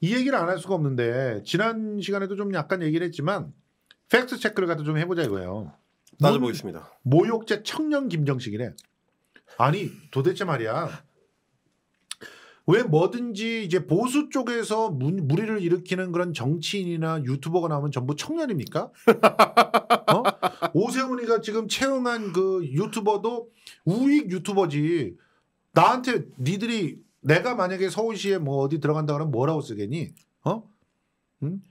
이 얘기를 안 할 수가 없는데 지난 시간에도 좀 약간 얘기를 했지만 팩트 체크를 갖다 좀 해보자 이거예요. 나도 보겠습니다 모욕죄 청년 김정식이래. 아니 도대체 말이야. 왜 뭐든지 이제 보수 쪽에서 무, 무리를 일으키는 그런 정치인이나 유튜버가 나오면 전부 청년입니까? 어? 오세훈이가 지금 채용한 그 유튜버도 우익 유튜버지. 나한테 니들이 내가 만약에 서울시에 뭐 어디 들어간다 그러면 뭐라고 쓰겠니? 어? 응?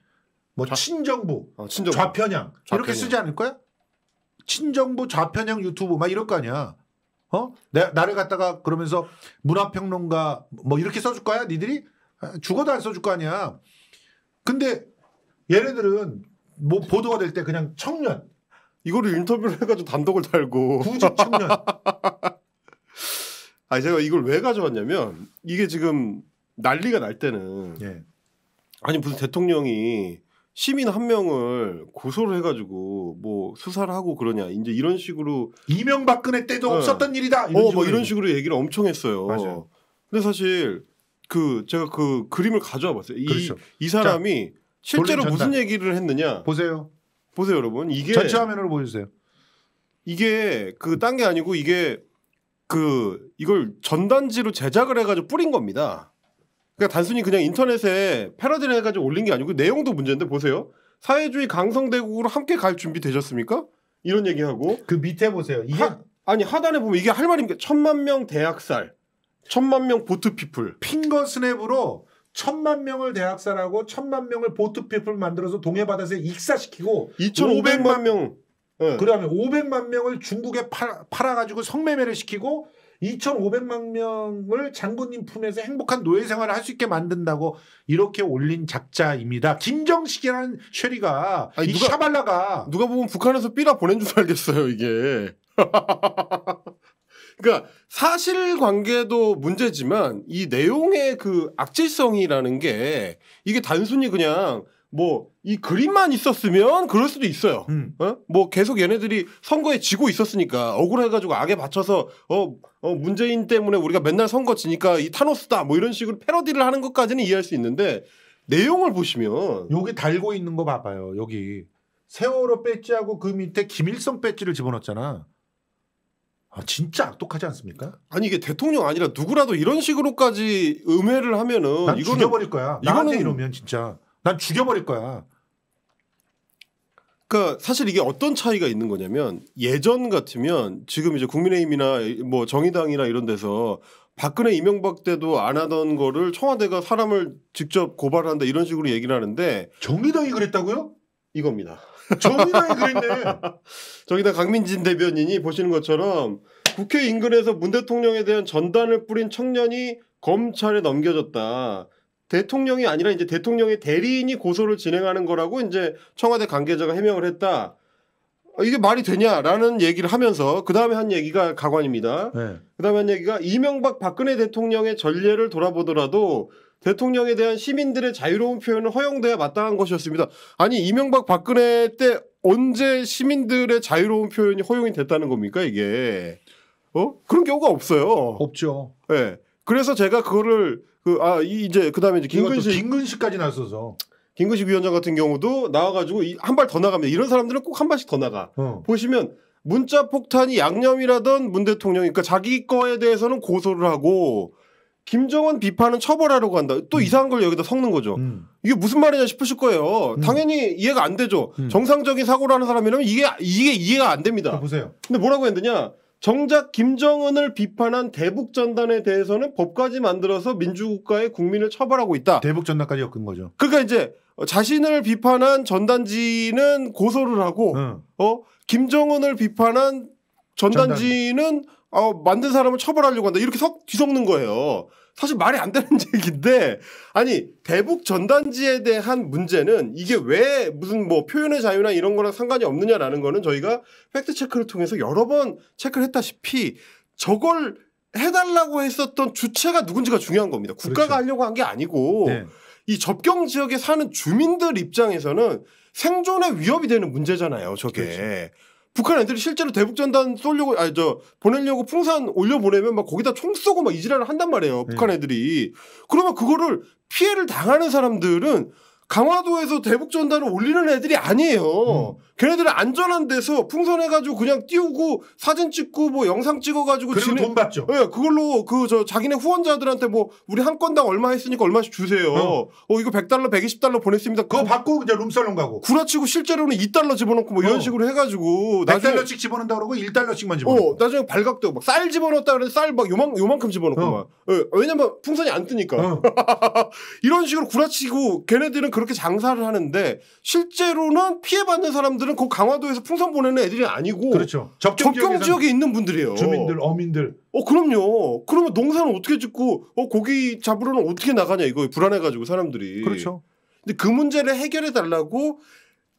뭐 좌, 친정부, 어, 친정부. 좌편향, 좌편향 이렇게 쓰지 않을 거야? 친정부 좌편향 유튜브 막 이럴 거 아니야. 어? 내, 나를 갖다가 그러면서 문화평론가 뭐 이렇게 써줄 거야? 니들이? 아, 죽어도 안 써줄 거 아니야. 근데 얘네들은 뭐 보도가 될 때 그냥 청년. 이거를 인터뷰를 해가지고 단독을 달고. 구직 청년. 아 제가 이걸 왜 가져왔냐면 이게 지금 난리가 날 때는 예. 아니 무슨 대통령이 시민 한 명을 고소를 해가지고 뭐 수사를 하고 그러냐 이제 이런 식으로 이명박근혜 때도 네. 없었던 일이다. 이런 어뭐 이런 식으로 얘기를 엄청 했어요. 맞아요. 근데 사실 그 제가 그 그림을 가져와 봤어요. 이, 그렇죠. 이 사람이 자, 실제로 무슨 얘기를 했느냐 보세요. 보세요 여러분 이게 전체 화면으로 보여주세요. 이게 그 딴 게 아니고 이게 그 이걸 전단지로 제작을 해가지고 뿌린 겁니다. 그러니까 단순히 그냥 인터넷에 패러디를 해가지고 올린 게 아니고 그 내용도 문제인데 보세요. 사회주의 강성대국으로 함께 갈 준비 되셨습니까? 이런 얘기하고 그 밑에 보세요. 이게 하, 아니 하단에 보면 이게 할 말입니까? 천만 명 대학살, 천만 명 보트 피플. 핑거 스냅으로 천만 명을 대학살하고 천만 명을 보트 피플 만들어서 동해 바다에서 익사시키고 2,500만 명 네. 그러면 500만 명을 중국에 팔, 아가지고 성매매를 시키고 2,500만 명을 장군님 품에서 행복한 노예 생활을 할 수 있게 만든다고 이렇게 올린 작자입니다. 김정식이라는 쉐리가 아니, 이 누가, 샤발라가 누가 보면 북한에서 삐라 보낸 줄 알겠어요 이게. 그러니까 사실 관계도 문제지만 이 내용의 그 악질성이라는 게 이게 단순히 그냥 뭐이 그림만 있었으면 그럴 수도 있어요. 음. 어? 뭐 계속 얘네들이 선거에 지고 있었으니까 억울해가지고 악에 받쳐서 어, 어 문재인 때문에 우리가 맨날 선거 지니까 이 타노스다 뭐 이런 식으로 패러디를 하는 것까지는 이해할 수 있는데 내용을 보시면 여기 달고 있는 거 봐봐요. 여기 세월호 배지하고 그 밑에 김일성 배지를 집어넣었잖아. 아, 진짜 악독하지 않습니까? 아니 이게 대통령 아니라 누구라도 이런 식으로까지 음해를 하면은 이거는 버릴 거야. 이거는 이러면 진짜 난 죽여버릴 거야. 그니까 사실 이게 어떤 차이가 있는 거냐면 예전 같으면 지금 이제 국민의힘이나 뭐 정의당이나 이런 데서 박근혜 이명박 때도 안 하던 거를 청와대가 사람을 직접 고발한다 이런 식으로 얘기를 하는데 정의당이 그랬다고요? 이겁니다. 정의당이 그랬네. 정의당 강민진 대변인이 보시는 것처럼 국회 인근에서 문 대통령에 대한 전단을 뿌린 청년이 검찰에 넘겨졌다. 대통령이 아니라 이제 대통령의 대리인이 고소를 진행하는 거라고 이제 청와대 관계자가 해명을 했다. 어, 이게 말이 되냐라는 얘기를 하면서 그 다음에 한 얘기가 가관입니다. 네. 그 다음에 한 얘기가 이명박 박근혜 대통령의 전례를 돌아보더라도 대통령에 대한 시민들의 자유로운 표현은 허용돼야 마땅한 것이었습니다. 아니 이명박 박근혜 때 언제 시민들의 자유로운 표현이 허용이 됐다는 겁니까 이게? 어 그런 경우가 없어요. 없죠. 예. 네. 그래서 제가 그거를 그아 이제 그다음에 이제 김근식 김근식까지 나서서 김근식 위원장 같은 경우도 나와가지고 한 발 더 나갑니다. 이런 사람들은 꼭 한 발씩 더 나가. 어. 보시면 문자 폭탄이 양념이라던 문 대통령이 그러니까 자기 거에 대해서는 고소를 하고 김정은 비판은 처벌하려고 한다. 또 음. 이상한 걸 여기다 섞는 거죠. 음. 이게 무슨 말이냐 싶으실 거예요. 음. 당연히 이해가 안 되죠. 음. 정상적인 사고를 하는 사람이라면 이게 이게 이해가 안 됩니다. 보세요. 근데 뭐라고 했느냐? 정작 김정은을 비판한 대북 전단에 대해서는 법까지 만들어서 민주국가의 국민을 처벌하고 있다. 대북 전단까지 엮은 거죠. 그러니까 이제 자신을 비판한 전단지는 고소를 하고 응. 어 김정은을 비판한 전단지는 전단. 어, 만든 사람을 처벌하려고 한다. 이렇게 석 뒤섞는 거예요. 사실 말이 안 되는 얘기인데 아니 대북 전단지에 대한 문제는 이게 왜 무슨 뭐 표현의 자유나 이런 거랑 상관이 없느냐라는 거는 저희가 팩트 체크를 통해서 여러 번 체크를 했다시피 저걸 해달라고 했었던 주체가 누군지가 중요한 겁니다. 국가가 그렇죠. 하려고 한 게 아니고 네. 이 접경 지역에 사는 주민들 입장에서는 생존의 위협이 되는 문제잖아요. 저게. 그렇죠. 북한 애들이 실제로 대북 전단 쏠려고 아저 보내려고 풍선 올려 보내면 막 거기다 총 쏘고 막 이지랄을 한단 말이에요. 북한 네. 애들이. 그러면 그거를 피해를 당하는 사람들은 강화도에서 대북 전단을 올리는 애들이 아니에요. 음. 걔네들은 안전한 데서 풍선해가지고 그냥 띄우고 사진 찍고 뭐 영상 찍어가지고 지네 돈 받죠. 예, 네, 그걸로 그 저 자기네 후원자들한테 뭐 우리 한 건당 얼마 했으니까 얼마씩 주세요. 어, 어 이거 100달러, 120달러 보냈습니다. 그거 받고 이제 룸살롱 가고. 구라치고 실제로는 2달러 집어넣고 뭐 이런 어. 식으로 해가지고 100달러씩 집어넣는다 그러고 1달러씩만 집어넣고. 어, 나중에 발각되고 막 쌀 집어넣었다 그래서 쌀막 요만 요만큼 집어넣고 어. 막. 네, 왜냐면 풍선이 안 뜨니까. 어. 이런 식으로 구라치고 걔네들은 그렇게 장사를 하는데 실제로는 피해받는 사람들은 그 강화도에서 풍선 보내는 애들이 아니고 그렇죠. 접경, 접경 지역에 있는 분들이에요. 주민들, 어민들. 어 그럼요. 그러면 농사는 어떻게 짓고 어 고기 잡으러는 어떻게 나가냐 이거 불안해가지고 사람들이. 그렇죠. 근데 그 문제를 해결해 달라고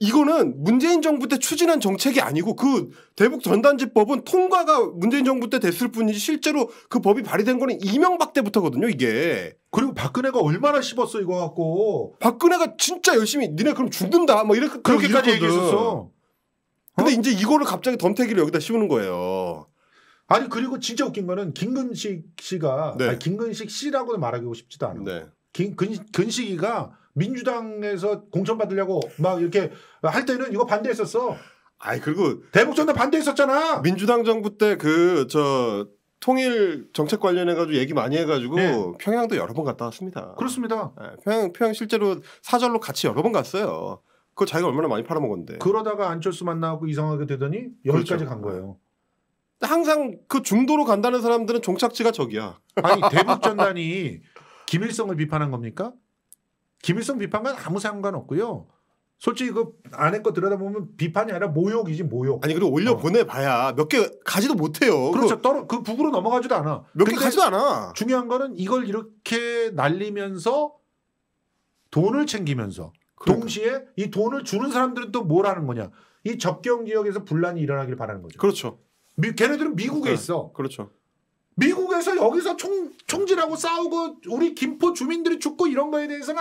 이거는 문재인 정부 때 추진한 정책이 아니고 그 대북 전단지법은 통과가 문재인 정부 때 됐을 뿐이지 실제로 그 법이 발의된 거는 이명박 때부터거든요, 이게. 그리고 박근혜가 얼마나 씹었어 이거 갖고. 박근혜가 진짜 열심히 니네 그럼 죽는다 뭐 이렇게 그렇게까지 얘기했었어. 근데 어? 이제 이거를 갑자기 덤태기를 여기다 씹는 거예요. 아니 그리고 진짜 웃긴 거는 김근식 씨가 네. 아니, 김근식 씨라고는 말하고 기 싶지도 않아요. 네. 긴, 근, 근식이가 민주당에서 공천 받으려고 막 이렇게 할 때는 이거 반대했었어. 아이 그리고 대북전단 반대했었잖아. 민주당 정부 때 그 저 통일 정책 관련해 가지고 얘기 많이 해 가지고 네. 평양도 여러 번 갔다 왔습니다. 그렇습니다. 네, 평양 평양 실제로 사절로 같이 여러 번 갔어요. 그거 자기가 얼마나 많이 팔아먹었는데. 그러다가 안철수 만나고 이상하게 되더니 여기까지 그렇죠. 간 거예요. 항상 그 중도로 간다는 사람들은 종착지가 저기야. 아니 대북 전단이 김일성을 비판한 겁니까? 김일성 비판과 는 아무 상관없고요. 솔직히 그 안에 거 들여다보면 비판이 아니라 모욕이지 모욕. 아니 그리고 올려 어. 보내봐야 어. 몇개 가지도 못해요. 그렇죠. 떨어 그 북으로 넘어가지도 않아. 몇 개 가지도 않아. 중요한 거는 이걸 이렇게 날리면서 돈을 챙기면서 그러니까. 동시에 이 돈을 주는 사람들은 또 뭘 하는 거냐? 이 접경 지역에서 분란이 일어나길 바라는 거죠. 그렇죠. 미, 걔네들은 미국에 그러니까. 있어. 그렇죠. 미국에서 여기서 총, 총질하고 싸우고 우리 김포 주민들이 죽고 이런 거에 대해서는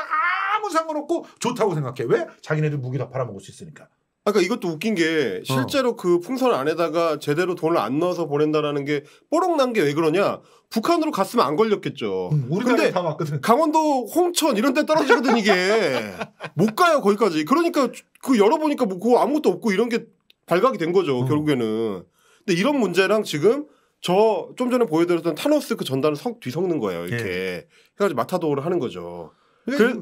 아무 상관없고 좋다고 생각해. 왜? 자기네들 무기 다 팔아먹을 수 있으니까. 아까 그러니까 이것도 웃긴 게 실제로 어. 그 풍선 안에다가 제대로 돈을 안 넣어서 보낸다라는 게 뽀록 난 게 왜 그러냐? 북한으로 갔으면 안 걸렸겠죠. 음, 우리 근데 다 왔거든. 강원도 홍천 이런 데 떨어지거든 이게 못 가요 거기까지. 그러니까 그 열어보니까 뭐 그거 아무것도 없고 이런 게 발각이 된 거죠 음. 결국에는. 근데 이런 문제랑 지금 저좀 전에 보여드렸던 타노스 그 전단을 성, 뒤섞는 거예요. 이렇게 예. 해가지고 마타도를 하는 거죠. 그,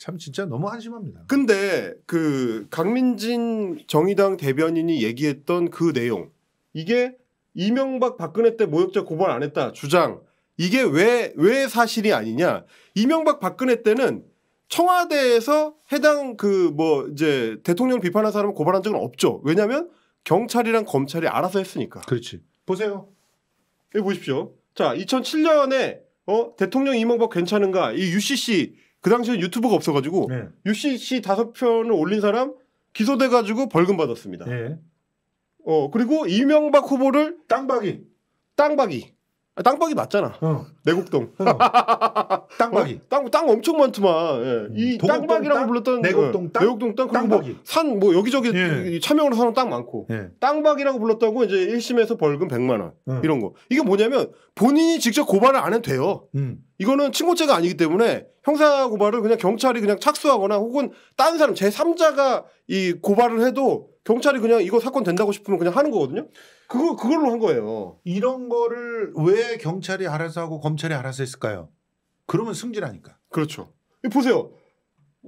참 진짜 너무 한심합니다. 근데 그 강민진 정의당 대변인이 얘기했던 그 내용 이게 이명박 박근혜 때 모욕죄 고발 안 했다 주장 이게 왜왜 왜 사실이 아니냐? 이명박 박근혜 때는 청와대에서 해당 그 뭐 이제 대통령 비판한 사람을 고발한 적은 없죠. 왜냐하면 경찰이랑 검찰이 알아서 했으니까. 그렇지. 보세요. 여기 예, 보십시오. 자, 2007년에 어 대통령 이명박 괜찮은가 이 UCC 그 당시에는 유튜브가 없어가지고 네. UCC 다섯 편을 올린 사람 기소돼가지고 벌금 받았습니다. 네. 어 그리고 이명박 후보를 땅박이 땅박이 아, 땅박이 맞잖아. 어. 내곡동. 어. 땅박이. 어? 땅, 땅 엄청 많지만 예. 음. 이 땅박이라고 땅? 불렀던 그 내곡동 땅. 내곡동 땅. 그리고 뭐 산, 뭐 여기저기 예. 차명으로 사는 땅 많고. 예. 땅박이라고 불렀다고 이제 1심에서 벌금 100만원. 음. 이런 거. 이게 뭐냐면 본인이 직접 고발을 안 해도 돼요. 음. 이거는 친고죄가 아니기 때문에 형사고발을 그냥 경찰이 그냥 착수하거나 혹은 다른 사람 제3자가 이 고발을 해도 경찰이 그냥 이거 사건 된다고 싶으면 그냥 하는 거거든요. 그거 그걸로 한 거예요. 이런 거를 왜 경찰이 알아서 하고 검찰이 알아서 했을까요? 그러면 승진하니까. 그렇죠. 보세요.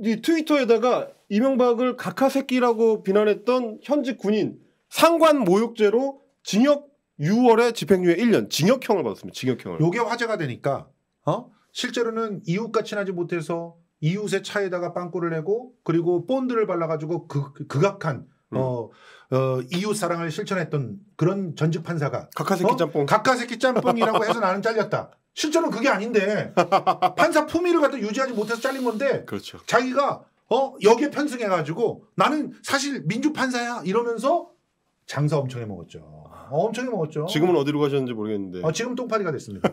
이 트위터에다가 이명박을 각하새끼라고 비난했던 현직 군인 상관 모욕죄로 징역 6월에 집행유예 1년 징역형을 받았습니다. 징역형을. 요게 화제가 되니까 어? 실제로는 이웃과 친하지 못해서 이웃의 차에다가 빵꾸를 내고 그리고 본드를 발라가지고 그 극악한 음. 어, 어, 이웃 사랑을 실천했던 그런 전직 판사가 각하새끼 어? 짬뽕. 각가새끼 짬뽕이라고 해서 나는 잘렸다. 실제로는 그게 아닌데 판사 품위를 갖다 유지하지 못해서 잘린 건데 그렇죠. 자기가 어 여기에 편승해가지고 나는 사실 민주 판사야 이러면서 장사 엄청 해먹었죠. 어, 엄청 해먹었죠. 지금은 어디로 가셨는지 모르겠는데. 어, 지금 똥파리가 됐습니다.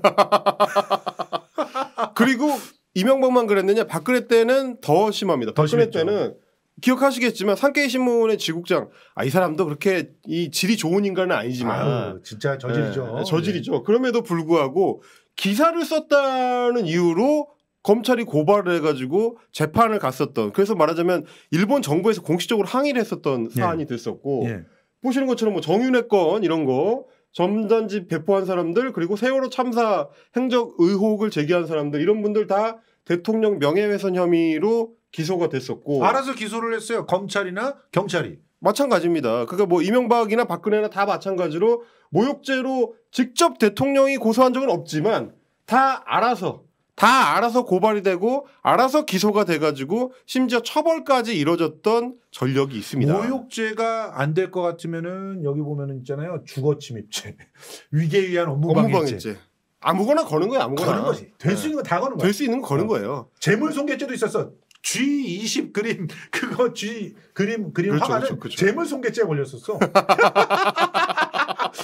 그리고 이명박만 그랬느냐? 박근혜 때는 더 심합니다. 더 박근혜 심했죠. 때는 기억하시겠지만 산케이 신문의 지국장 아 이 사람도 그렇게 이 질이 좋은 인간은 아니지만 아 진짜 저질이죠. 네, 저질이죠. 네. 그럼에도 불구하고 기사를 썼다는 이유로 검찰이 고발을 해가지고 재판을 갔었던 그래서 말하자면 일본 정부에서 공식적으로 항의를 했었던 네. 사안이 됐었고 예. 보시는 것처럼 뭐 정윤회 건 이런 거 점단지 배포한 사람들 그리고 세월호 참사 행적 의혹을 제기한 사람들 이런 분들 다 대통령 명예훼손 혐의로 기소가 됐었고 알아서 기소를 했어요. 검찰이나 경찰이. 마찬가지입니다. 그러니까 뭐 이명박이나 박근혜나 다 마찬가지로 모욕죄로 직접 대통령이 고소한 적은 없지만 다 알아서 다 알아서 고발이 되고 알아서 기소가 돼가지고 심지어 처벌까지 이뤄졌던 전력이 있습니다. 모욕죄가 안 될 것 같으면은 여기 보면은 있잖아요 주거침입죄 위계에 의한 업무방해죄. 아무거나 거는 거야 아무거나. 거는 거지. 될수 있는 거 다 거는 거야. 될수 있는 거 거는 어. 거예요. 재물손괴죄도 있었어. G20 그림 그거 G 그림 그림 그렇죠, 화가는 그렇죠, 그 그렇죠. 재물손괴죄에 걸렸었어.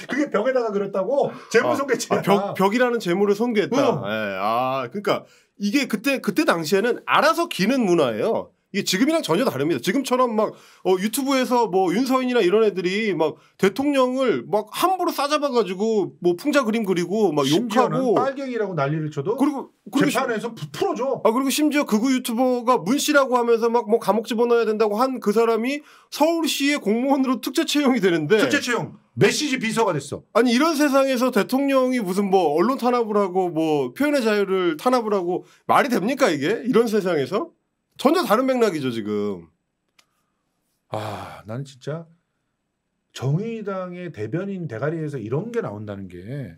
그게 벽에다가 그렸다고 재물손괴죄. 아, 아, 벽, 이라는 재물을 손괴했다. 어. 네, 아 그러니까 이게 그때 그때 당시에는 알아서 기는 문화예요. 이게 지금이랑 전혀 다릅니다. 지금처럼 막 어, 유튜브에서 뭐 윤서인이나 이런 애들이 막 대통령을 막 함부로 싸잡아가지고 뭐 풍자 그림 그리고 막 욕하고 빨갱이라고 난리를 쳐도 그리고, 그리고 재판에서 시, 풀어줘. 아 그리고 심지어 극우 유튜버가 문 씨라고 하면서 막 뭐 감옥 집어넣어야 된다고 한 그 사람이 서울시의 공무원으로 특채 채용이 되는데 특채 채용 메시지 비서가 됐어. 아니 이런 세상에서 대통령이 무슨 뭐 언론 탄압을 하고 뭐 표현의 자유를 탄압을 하고 말이 됩니까 이게 이런 세상에서? 전혀 다른 맥락이죠 지금. 아나 진짜 정의당의 대변인 대가리에서 이런 게 나온다는 게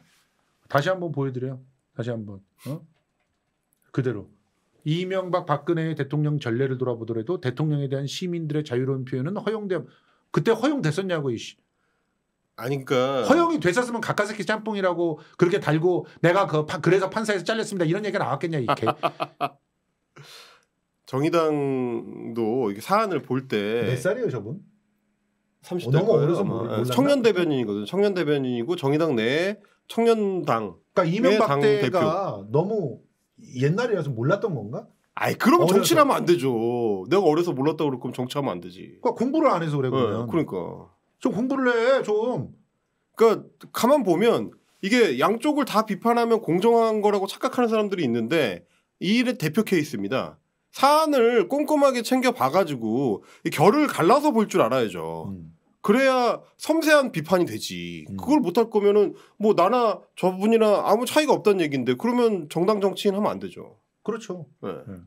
다시 한번 보여드려요. 다시 한번 어? 그대로 이명박 박근혜 대통령 전례를 돌아보더라도 대통령에 대한 시민들의 자유로운 표현은 허용돼 그때 허용됐었냐고 이씨. 아니까 그러니까. 허용이 됐었으면 가까스키 짬뽕이라고 그렇게 달고 내가 그 파, 그래서 판사에서 잘렸습니다 이런 얘기가 나왔겠냐 이게 정의당도 사안을 볼 때 몇 살이에요 저분? 30대 어, 너 어려서 아, 청년 대변인이거든. 청년 대변인이고 정의당 내 청년당. 그러니까 이명박 대표가 너무 옛날이라서 몰랐던 건가? 아이 그럼 정치하면 안 되죠. 내가 어려서 몰랐다 고 그럴 면 정치하면 안 되지. 그러니까 공부를 안 해서 그래 그러면. 네, 그러니까. 좀 공부를 해 좀. 그러니까 가만 보면 이게 양쪽을 다 비판하면 공정한 거라고 착각하는 사람들이 있는데 이 일은 대표 케이스입니다. 사안을 꼼꼼하게 챙겨 봐가지고 결을 갈라서 볼 줄 알아야죠. 음. 그래야 섬세한 비판이 되지. 음. 그걸 못할 거면은 뭐 나나 저분이나 아무 차이가 없단 얘기인데 그러면 정당 정치인 하면 안 되죠. 그렇죠. 네. 네.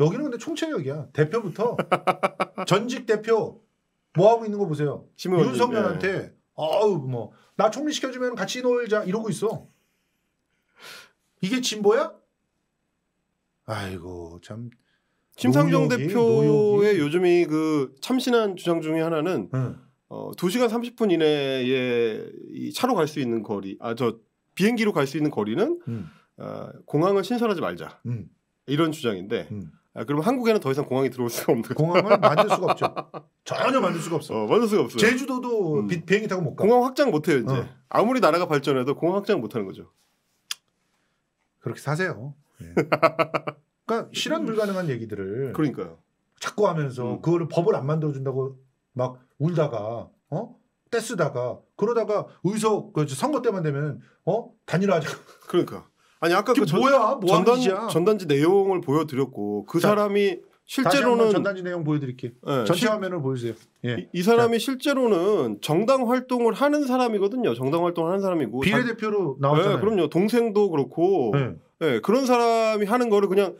여기는 근데 총체력이야. 대표부터 전직 대표 뭐 하고 있는 거 보세요. 윤석열한테 네. 아우 뭐 나 총리 시켜주면 같이 놀자 이러고 있어. 이게 진보야? 아이고 참 심상정 대표의 요즘이 그 참신한 주장 중의 하나는 네. 어, 2시간 30분 이내에 이 차로 갈 수 있는 거리, 아, 저 비행기로 갈 수 있는 거리는 음. 어, 공항을 신설하지 말자. 음. 이런 주장인데 음. 아, 그럼 한국에는 더 이상 공항이 들어올 수가 없는 거 공항을 만들 수가 없죠. 전혀 만들 수가 없어. 어, 만들 수가 없어요. 제주도도 음. 비행기 타고 못 가. 공항 확장 못 해요, 이제. 어. 아무리 나라가 발전해도 공항 확장 못 하는 거죠. 그렇게 사세요. 네. 그러니까 실현 불가능한 얘기들을 그러니까요. 자꾸 하면서 음. 그거를 법을 안 만들어 준다고 막 울다가 어? 떼쓰다가 그러다가 의석 그 선거 때만 되면 어? 단일화하자. 그러니까. 아니 아까 그 전, 뭐야? 뭐 전단, 전단지 내용을 보여 드렸고 그 자, 사람이 실제로는 전단지 내용 보여드릴게요. 네, 전체 실, 화면을 보여주세요. 예. 이, 이 사람이 자. 실제로는 정당 활동을 하는 사람이거든요. 정당 활동을 하는 사람이고 비례대표로 나왔잖아요. 네, 그럼요. 동생도 그렇고 예. 네, 그런 사람이 하는 거를 그냥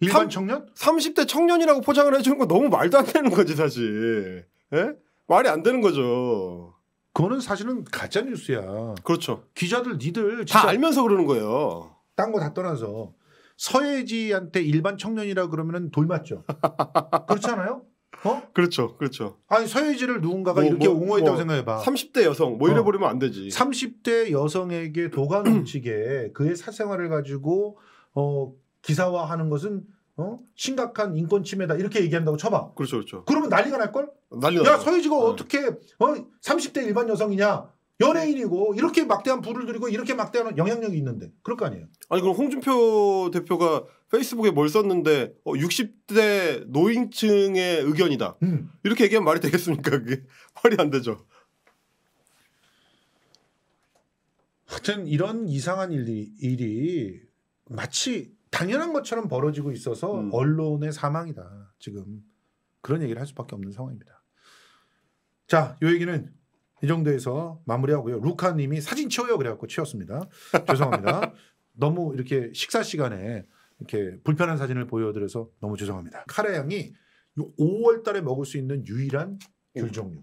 일반 3, 청년? 30대 청년이라고 포장을 해주는 건 너무 말도 안 되는 거지 사실. 예? 말이 안 되는 거죠. 그거는 사실은 가짜 뉴스야. 그렇죠. 기자들 니들 다 알면서 그러는 거예요. 딴 거 다 떠나서 서예지한테 일반 청년이라 그러면 돌맞죠. 그렇잖아요. 어? 그렇죠, 그렇죠. 아니 서예지를 누군가가 뭐, 이렇게 뭐, 옹호했다고 뭐, 생각해봐. 30대 여성 뭐 이래버리면 어. 안 되지. 30대 여성에게 도가 넘치게 그의 사생활을 가지고 어 기사화하는 것은 어? 심각한 인권 침해다 이렇게 얘기한다고 쳐봐. 그렇죠, 그렇죠. 그러면 난리가 날 걸? 난리가. 야 서유지가 어떻게 어 30대 일반 여성이냐? 연예인이고 이렇게 막대한 부를 들이고 이렇게 막대한 영향력이 있는데 그럴 거 아니에요. 아니 그럼 홍준표 대표가 페이스북에 뭘 썼는데 어, 60대 노인층의 의견이다. 음. 이렇게 얘기하면 말이 되겠습니까? 그게 말이 안 되죠. 하여튼 이런 이상한 일이, 일이 마치 당연한 것처럼 벌어지고 있어서 음. 언론의 사망이다. 지금 그런 얘기를 할 수밖에 없는 상황입니다. 자, 요 얘기는 이 정도에서 마무리하고요. 루카님이 사진 치워요 그래갖고 치웠습니다. 죄송합니다. 너무 이렇게 식사 시간에 이렇게 불편한 사진을 보여드려서 너무 죄송합니다. 카레 향이 5월달에 먹을 수 있는 유일한 귤 종류.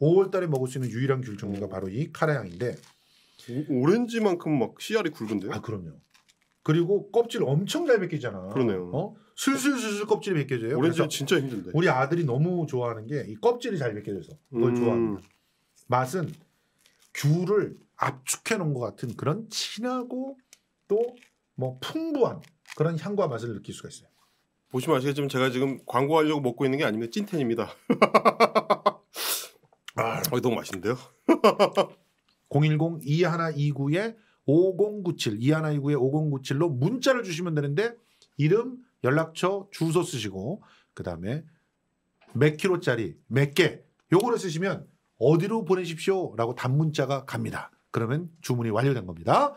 5월달에 먹을 수 있는 유일한 귤 종류가 바로 이 카레 향인데 오렌지만큼 막 씨알이 굵은데요? 아 그럼요. 그리고 껍질 엄청 잘 벗기잖아. 그러네요. 어? 술술술술 껍질이 벗겨져요. 오렌지 진짜 힘든데. 우리 아들이 너무 좋아하는 게 이 껍질이 잘 벗겨져서 그걸 음. 좋아합니다. 맛은 귤을 압축해 놓은 것 같은 그런 진하고 또 뭐 풍부한 그런 향과 맛을 느낄 수가 있어요. 보시면 아시겠지만 제가 지금 광고하려고 먹고 있는 게 아닙니다. 찐텐입니다. 아, 너무 맛있는데요? 010 2129에 5097 이하나이구의 5097로 문자를 주시면 되는데 이름, 연락처, 주소 쓰시고 그다음에 몇키로짜리몇 개 요거를 쓰시면 어디로 보내십시오라고 단문자가 갑니다. 그러면 주문이 완료된 겁니다.